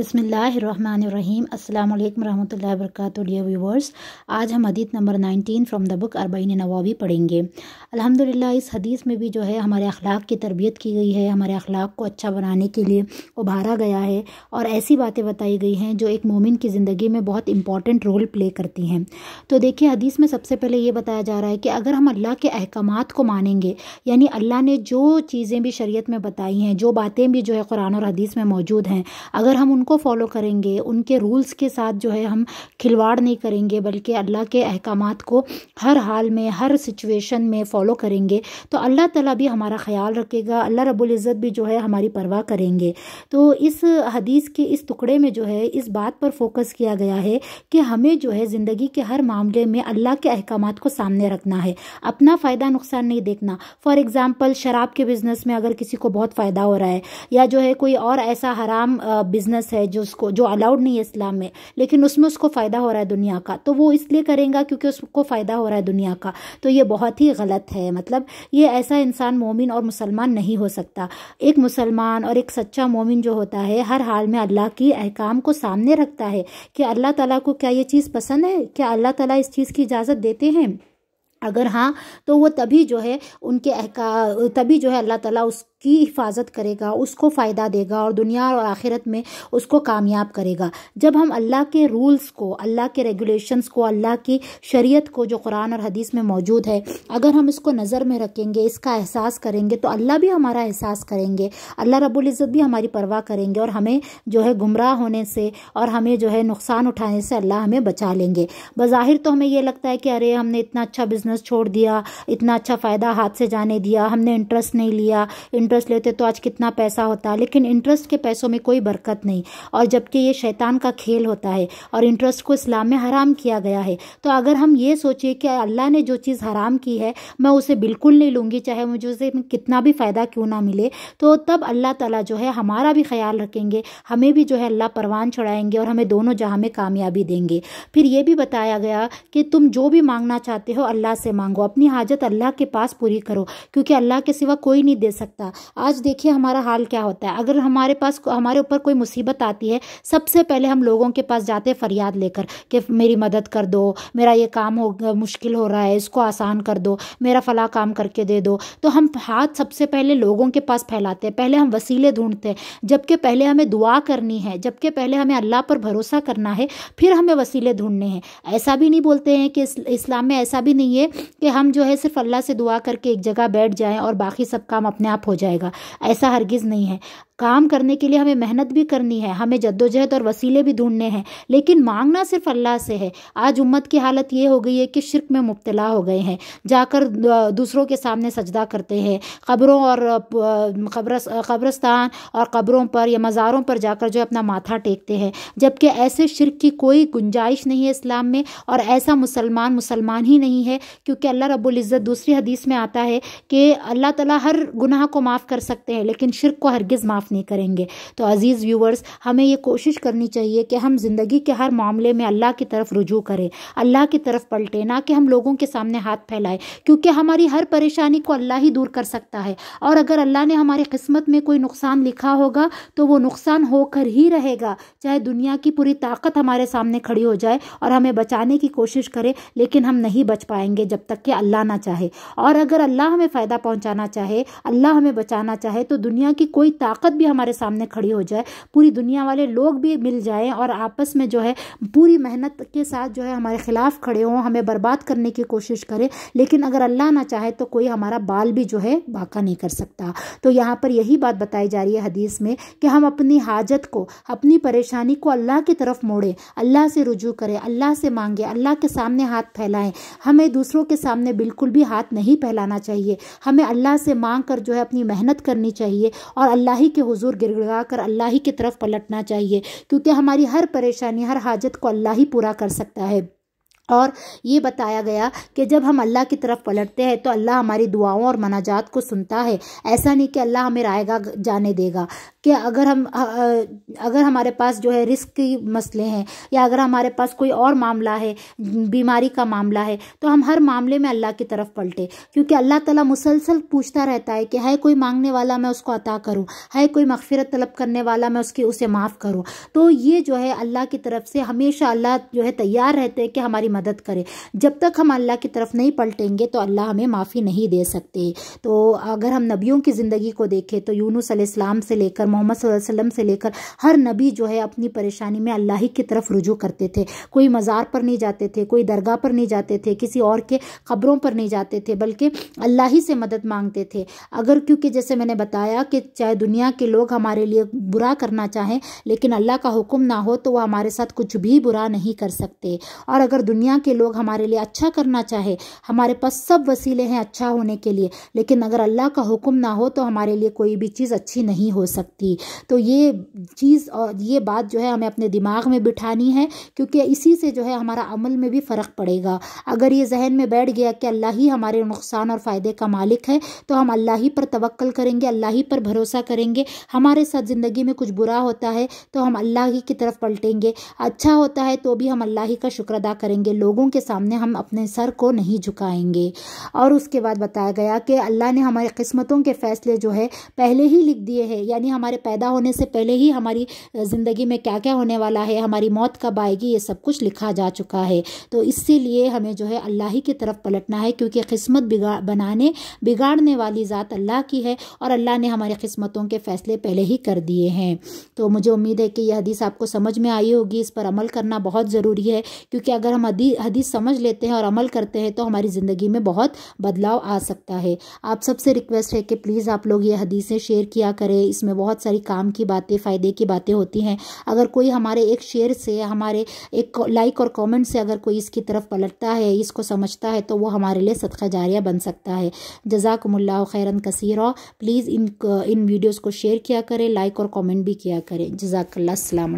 बिसमीम् अल्लाम वरहमल work dear viewers आज हम हदीत नंबर 19 फ्रॉम द बुक अरबईन नवाबी पढ़ेंगे अल्हम्दुलिल्लाह इस हदीस में भी जो है हमारे अखलाक की तरबियत की गई है हमारे अखलाक को अच्छा बनाने के लिए उभारा गया है और ऐसी बातें बताई गई हैं जो एक मोमिन की ज़िंदगी में बहुत इंपॉर्टेंट रोल प्ले करती हैं तो देखिए हदीस में सबसे पहले ये बताया जा रहा है कि अगर हम अल्लाह के अहकाम को मानेंगे यानी अल्लाह ने जो चीज़ें भी शरीत में बताई हैं जो बातें भी जो है कुरान और हदीस में मौजूद हैं अगर हम उनको फॉलो करेंगे उनके रूल्स के साथ जो है हम खिलवाड़ नहीं करेंगे बल्कि अल्लाह के अहकाम को हर हाल में हर सिचुएशन में फ़ॉलो करेंगे तो अल्लाह तला भी हमारा ख्याल रखेगा अल्लाह रबुल्ज़त भी जो है हमारी परवाह करेंगे तो इस हदीस के इस टुकड़े में जो है इस बात पर फोकस किया गया है कि हमें जो है ज़िंदगी के हर मामले में अल्लाह के अहकाम को सामने रखना है अपना फ़ायदा नुकसान नहीं देखना फॉर एग्ज़ाम्पल शराब के बिज़नेस में अगर किसी को बहुत फ़ायदा हो रहा है या जो है कोई और ऐसा हराम बिज़नेस है जो उसको जो अलाउड नहीं है इस्लाम में लेकिन उसमें उसको फ़ायदा हो रहा है दुनिया का तो वो इसलिए करेगा क्योंकि उसको फ़ायदा हो रहा है दुनिया का तो ये बहुत ही गलत है मतलब ये ऐसा इंसान मोमिन और मुसलमान नहीं हो सकता एक मुसलमान और एक सच्चा मोमिन जो होता है हर हाल में अल्लाह की अहकाम को सामने रखता है कि अल्लाह तला को क्या ये चीज़ पसंद है क्या अल्लाह तला इस चीज़ की इजाज़त देते हैं अगर हाँ तो वो तभी जो है उनके अहका तभी जो है अल्लाह ताला उस की हिफाजत करेगा उसको फ़ायदा देगा और दुनिया और आखिरत में उसको कामयाब करेगा जब हम अल्लाह के रूल्स को अल्लाह के रेगुलेशंस को अल्लाह की शरीयत को जो कुरान और हदीस में मौजूद है अगर हम इसको नज़र में रखेंगे इसका एहसास करेंगे तो अल्लाह भी हमारा एहसास करेंगे अल्लाह रबुल्ज़त भी हमारी परवाह करेंगे और हमें जो है गुमराह होने से और हमें जो है नुकसान उठाने से अल्लाह हमें बचा लेंगे बज़ाहिर तो हमें यह लगता है कि अरे हमने इतना अच्छा बिज़नेस छोड़ दिया इतना अच्छा फ़ायदा हाथ से जाने दिया हमने इंटरेस्ट नहीं लिया इंटरेस्ट लेते तो आज कितना पैसा होता है लेकिन इंटरेस्ट के पैसों में कोई बरकत नहीं और जबकि ये शैतान का खेल होता है और इंटरेस्ट को इस्लाम में हराम किया गया है तो अगर हम ये सोचिए कि अल्लाह ने जो चीज़ हराम की है मैं उसे बिल्कुल नहीं लूँगी चाहे मुझे उसे कितना भी फ़ायदा क्यों ना मिले तो तब अल्लाह ताला जो है हमारा भी ख्याल रखेंगे हमें भी जो है अल्लाह परवान चढ़ाएंगे और हमें दोनों जहाँ में कामयाबी देंगे फिर ये भी बताया गया कि तुम जो भी मांगना चाहते हो अल्लाह से मांगो अपनी हाजत अल्लाह के पास पूरी करो क्योंकि अल्लाह के सिवा कोई नहीं दे सकता आज देखिए हमारा हाल क्या होता है अगर हमारे पास हमारे ऊपर कोई मुसीबत आती है सबसे पहले हम लोगों के पास जाते हैं फरियाद लेकर कि मेरी मदद कर दो मेरा ये काम हो मुश्किल हो रहा है इसको आसान कर दो मेरा फला काम करके दे दो तो हम हाथ सबसे पहले लोगों के पास फैलाते हैं पहले हम वसीले ढूंढते हैं जबकि पहले हमें दुआ करनी है जबकि पहले हमें अल्लाह पर भरोसा करना है फिर हमें वसीले ढूंढने हैं ऐसा भी नहीं बोलते हैं कि इस्लाम में ऐसा भी नहीं है कि हम जो है सिर्फ अल्लाह से दुआ करके एक जगह बैठ जाएं और बाकी सब काम अपने आप हो जाए जाएगा ऐसा हरगिज़ नहीं है काम करने के लिए हमें मेहनत भी करनी है हमें जद्दोजहद और वसीले भी ढूंढने हैं लेकिन मांगना सिर्फ अल्लाह से है आज उम्मत की हालत ये हो गई है कि शिरक में मुबतला हो गए हैं जाकर दूसरों के सामने सजदा करते हैं ख़बरों और कब्रस्तान और ख़बरों पर या मज़ारों पर जाकर जो अपना माथा टेकते हैं जबकि ऐसे शिरक की कोई गुंजाइश नहीं है इस्लाम में और ऐसा मुसलमान मुसलमान ही नहीं है क्योंकि अल्लाह रबुल्ज़त दूसरी हदीस में आता है कि अल्लाह ताला हर गुनाह को माफ़ कर सकते हैं लेकिन शिरक को हरगिज़ माफ़ नहीं करेंगे तो अज़ीज़ व्यूवर्स हमें ये कोशिश करनी चाहिए कि हम ज़िंदगी के हर मामले में अल्लाह की तरफ रुजू करें अल्लाह की तरफ पलटे ना कि हम लोगों के सामने हाथ फैलाएं क्योंकि हमारी हर परेशानी को अल्लाह ही दूर कर सकता है और अगर अल्लाह ने हमारी किस्मत में कोई नुकसान लिखा होगा तो वो नुकसान होकर ही रहेगा चाहे दुनिया की पूरी ताकत हमारे सामने खड़ी हो जाए और हमें बचाने की कोशिश करे लेकिन हम नहीं बच पाएंगे जब तक कि अल्लाह ना चाहे और अगर अल्लाह हमें फ़ायदा पहुँचाना चाहे अल्लाह हमें बचाना चाहे तो दुनिया की कोई ताकत भी हमारे सामने खड़ी हो जाए पूरी दुनिया वाले लोग भी मिल जाए और आपस में जो है पूरी मेहनत के साथ जो है हमारे ख़िलाफ़ खड़े हों हमें बर्बाद करने की कोशिश करें लेकिन अगर अल्लाह ना चाहे तो कोई हमारा बाल भी जो है बाका नहीं कर सकता तो यहाँ पर यही बात बताई जा रही है हदीस में कि हम अपनी हाजत को अपनी परेशानी को अल्लाह की तरफ मोड़ें अल्लाह से रुजू करें अल्लाह से मांगे अल्लाह के सामने हाथ फैलाएं हमें दूसरों के सामने बिल्कुल भी हाथ नहीं फैलाना चाहिए हमें अल्लाह से मांग कर जो है अपनी मेहनत करनी चाहिए और अल्लाह ही के के हुजूर गिड़गिड़ा कर अल्लाह ही की तरफ पलटना चाहिए क्योंकि हमारी हर परेशानी हर हाजत को अल्लाह ही पूरा कर सकता है और ये बताया गया कि जब हम अल्लाह की तरफ पलटते हैं तो अल्लाह हमारी दुआओं और मनाजात को सुनता है ऐसा नहीं कि अल्लाह हमें रायगा जाने देगा कि अगर हम अगर हमारे पास जो है रिस्क के मसले हैं या अगर हमारे पास कोई और मामला है बीमारी का मामला है तो हम हर मामले में अल्लाह की तरफ पलटे क्योंकि अल्लाह ताला मुसलसल पूछता रहता है कि है कोई मांगने वाला मैं उसको अता करूँ है कोई मगफरत तलब करने वाला मैं उसकी उसे माफ़ करूँ तो ये जो है अल्लाह की तरफ से हमेशा अल्लाह जो है तैयार रहते हैं कि हमारी मदद करे जब तक हम अल्लाह की तरफ नहीं पलटेंगे तो अल्लाह हमें माफ़ी नहीं दे सकते तो अगर हम नबियों की ज़िंदगी को देखें तो यूनुस से लेकर मोहम्मद वसल्लम से लेकर हर नबी जो है अपनी परेशानी में अल्लाह ही की तरफ रुजू करते थे कोई मज़ार पर नहीं जाते थे कोई दरगाह पर नहीं जाते थे किसी और के ख़बरों पर नहीं जाते थे बल्कि अल्लाह ही से मदद मांगते थे अगर क्योंकि जैसे मैंने बताया कि चाहे दुनिया के लोग हमारे लिए बुरा करना चाहें लेकिन अल्लाह का हुक्म ना हो तो वह हमारे साथ कुछ भी बुरा नहीं कर सकते और अगर दुनिया के लोग हमारे लिए अच्छा करना चाहे हमारे पास सब वसीले हैं अच्छा होने के लिए लेकिन अगर अल्लाह का हुक्म ना हो तो हमारे लिए कोई भी चीज़ अच्छी नहीं हो सकती सकती तो ये चीज़ और ये बात जो है हमें अपने दिमाग में बिठानी है क्योंकि इसी से जो है हमारा अमल में भी फ़र्क पड़ेगा अगर ये जहन में बैठ गया कि अल्लाह ही हमारे नुकसान और फ़ायदे का मालिक है तो हम अल्लाह ही पर तवक्ल करेंगे अल्लाह ही पर भरोसा करेंगे हमारे साथ ज़िंदगी में कुछ बुरा होता है तो हम अल्लाह ही की तरफ पलटेंगे अच्छा होता है तो भी हम अल्लाह ही का शुक्र अदा करेंगे लोगों के सामने हम अपने सर को नहीं झुकाएंगे और उसके बाद बताया गया कि अल्लाह ने हमारी किस्मतों के फ़ैसले जो है पहले ही लिख दिए हैं यानी हमारे हमारे पैदा होने से पहले ही हमारी ज़िंदगी में क्या क्या होने वाला है हमारी मौत कब आएगी ये सब कुछ लिखा जा चुका है तो इसीलिए हमें जो है अल्लाह ही की तरफ पलटना है क्योंकि किस्मत बिगाड़ बनाने बिगाड़ने वाली ज़ात अल्लाह की है और अल्लाह ने हमारी किस्मतों के फ़ैसले पहले ही कर दिए हैं तो मुझे उम्मीद है कि यह हदीस आपको समझ में आई होगी इस पर अमल करना बहुत ज़रूरी है क्योंकि अगर हम हदीस समझ लेते हैं और अमल करते हैं तो हमारी ज़िंदगी में बहुत बदलाव आ सकता है आप सबसे रिक्वेस्ट है कि प्लीज़ आप लोग ये हदीसें शेयर किया करें इसमें बहुत सारी काम की बातें फ़ायदे की बातें होती हैं अगर कोई हमारे एक शेयर से हमारे एक लाइक और कमेंट से अगर कोई इसकी तरफ पलटता है इसको समझता है तो वो हमारे लिए सदका जारिया बन सकता है जजाकमल्ला खैरन कसीरा प्लीज़ इन इन वीडियोज़ को शेयर किया करें लाइक और कॉमेंट भी किया करें जजाकल्ला